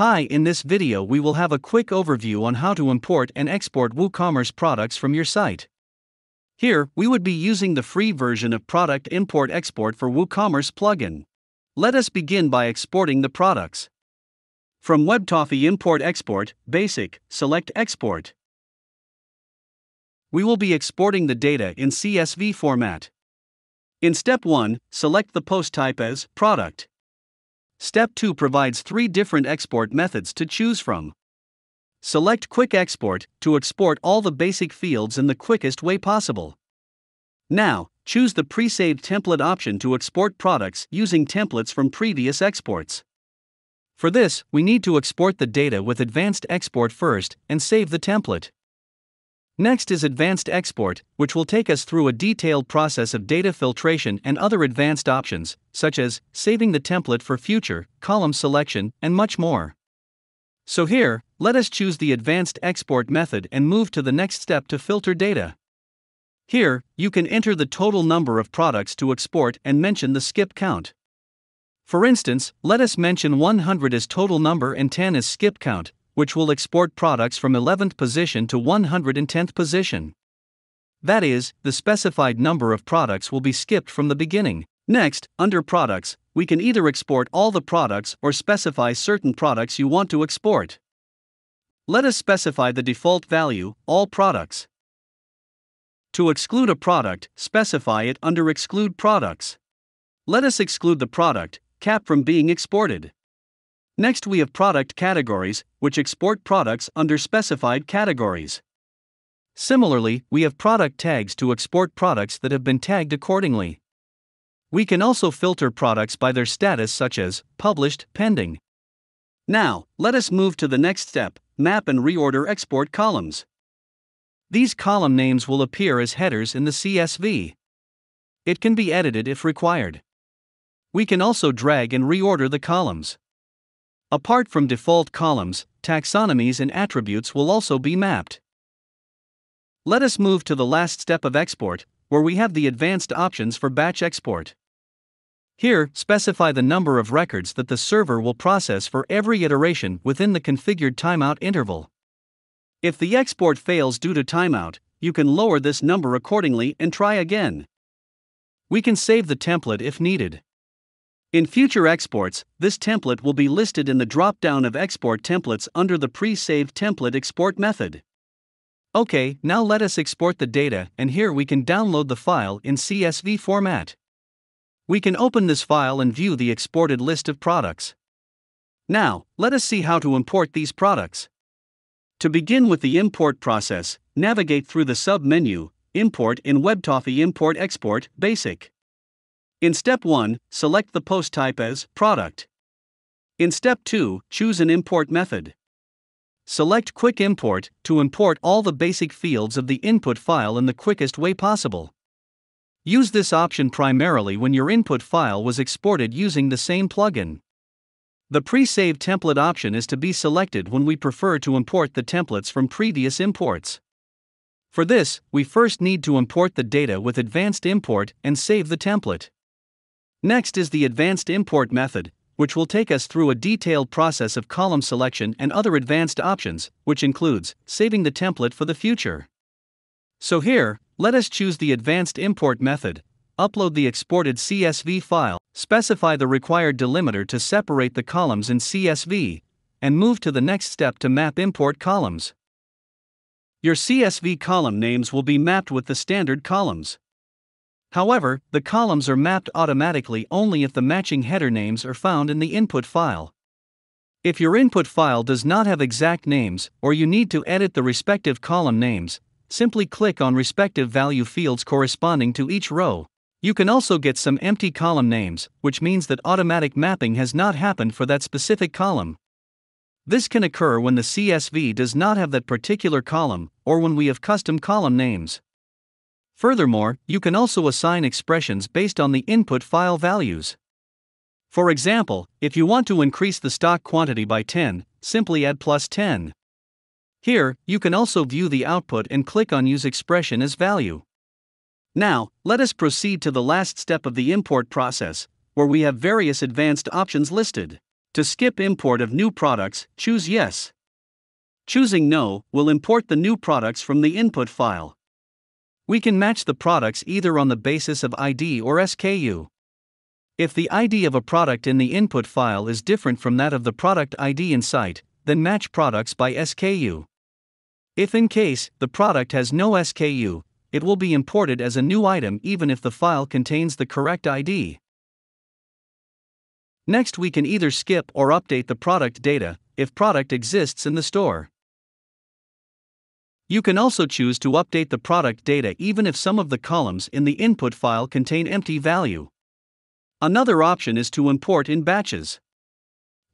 Hi in this video we will have a quick overview on how to import and export WooCommerce products from your site. Here, we would be using the free version of Product Import Export for WooCommerce plugin. Let us begin by exporting the products. From WebToffee Import Export, Basic, select Export. We will be exporting the data in CSV format. In step 1, select the post type as Product. Step 2 provides three different export methods to choose from. Select Quick Export to export all the basic fields in the quickest way possible. Now, choose the pre-saved template option to export products using templates from previous exports. For this, we need to export the data with Advanced Export first and save the template. Next is advanced export, which will take us through a detailed process of data filtration and other advanced options, such as saving the template for future, column selection, and much more. So here, let us choose the advanced export method and move to the next step to filter data. Here, you can enter the total number of products to export and mention the skip count. For instance, let us mention 100 as total number and 10 as skip count, which will export products from 11th position to 110th position. That is, the specified number of products will be skipped from the beginning. Next, under products, we can either export all the products or specify certain products you want to export. Let us specify the default value, all products. To exclude a product, specify it under exclude products. Let us exclude the product, cap from being exported. Next, we have product categories, which export products under specified categories. Similarly, we have product tags to export products that have been tagged accordingly. We can also filter products by their status, such as published, pending. Now, let us move to the next step map and reorder export columns. These column names will appear as headers in the CSV. It can be edited if required. We can also drag and reorder the columns. Apart from default columns, taxonomies and attributes will also be mapped. Let us move to the last step of export, where we have the advanced options for batch export. Here, specify the number of records that the server will process for every iteration within the configured timeout interval. If the export fails due to timeout, you can lower this number accordingly and try again. We can save the template if needed. In future exports, this template will be listed in the drop-down of Export Templates under the pre save template export method. OK, now let us export the data and here we can download the file in CSV format. We can open this file and view the exported list of products. Now, let us see how to import these products. To begin with the import process, navigate through the sub-menu, Import in WebToffee Import Export Basic. In step 1, select the post type as product. In step 2, choose an import method. Select Quick Import to import all the basic fields of the input file in the quickest way possible. Use this option primarily when your input file was exported using the same plugin. The pre-save template option is to be selected when we prefer to import the templates from previous imports. For this, we first need to import the data with Advanced Import and save the template. Next is the advanced import method, which will take us through a detailed process of column selection and other advanced options, which includes saving the template for the future. So here, let us choose the advanced import method, upload the exported CSV file, specify the required delimiter to separate the columns in CSV, and move to the next step to map import columns. Your CSV column names will be mapped with the standard columns. However, the columns are mapped automatically only if the matching header names are found in the input file. If your input file does not have exact names or you need to edit the respective column names, simply click on respective value fields corresponding to each row. You can also get some empty column names, which means that automatic mapping has not happened for that specific column. This can occur when the CSV does not have that particular column or when we have custom column names. Furthermore, you can also assign expressions based on the input file values. For example, if you want to increase the stock quantity by 10, simply add plus 10. Here, you can also view the output and click on Use Expression as Value. Now, let us proceed to the last step of the import process, where we have various advanced options listed. To skip import of new products, choose Yes. Choosing No will import the new products from the input file. We can match the products either on the basis of ID or SKU. If the ID of a product in the input file is different from that of the product ID in sight, then match products by SKU. If in case the product has no SKU, it will be imported as a new item even if the file contains the correct ID. Next, we can either skip or update the product data if product exists in the store. You can also choose to update the product data even if some of the columns in the input file contain empty value. Another option is to import in batches.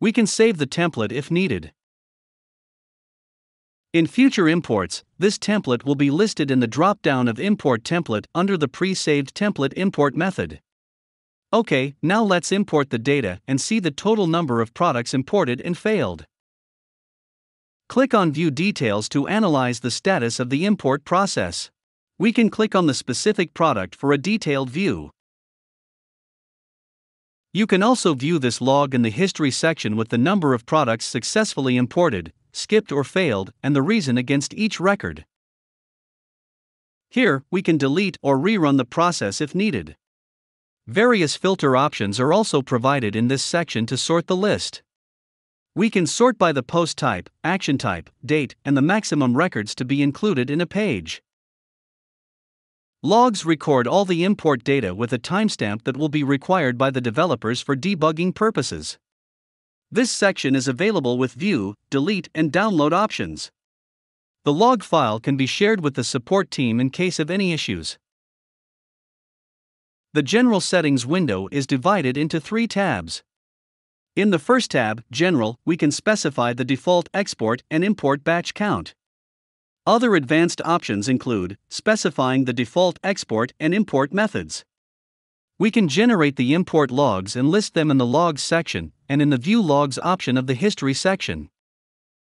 We can save the template if needed. In future imports, this template will be listed in the drop-down of Import Template under the pre-saved template import method. Okay, now let's import the data and see the total number of products imported and failed. Click on View Details to analyze the status of the import process. We can click on the specific product for a detailed view. You can also view this log in the History section with the number of products successfully imported, skipped or failed, and the reason against each record. Here, we can delete or rerun the process if needed. Various filter options are also provided in this section to sort the list. We can sort by the post type, action type, date, and the maximum records to be included in a page. Logs record all the import data with a timestamp that will be required by the developers for debugging purposes. This section is available with view, delete, and download options. The log file can be shared with the support team in case of any issues. The General Settings window is divided into three tabs. In the first tab, General, we can specify the default export and import batch count. Other advanced options include specifying the default export and import methods. We can generate the import logs and list them in the Logs section and in the View Logs option of the History section.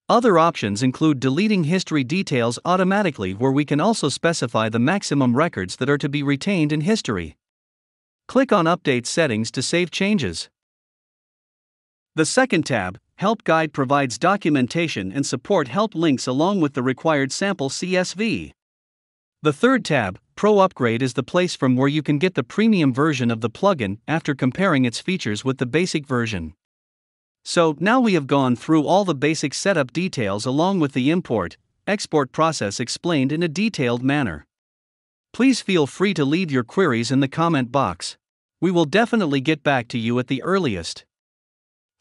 Other options include deleting history details automatically, where we can also specify the maximum records that are to be retained in history. Click on Update Settings to save changes. The second tab, Help Guide provides documentation and support help links along with the required sample CSV. The third tab, Pro Upgrade is the place from where you can get the premium version of the plugin after comparing its features with the basic version. So, now we have gone through all the basic setup details along with the import, export process explained in a detailed manner. Please feel free to leave your queries in the comment box. We will definitely get back to you at the earliest.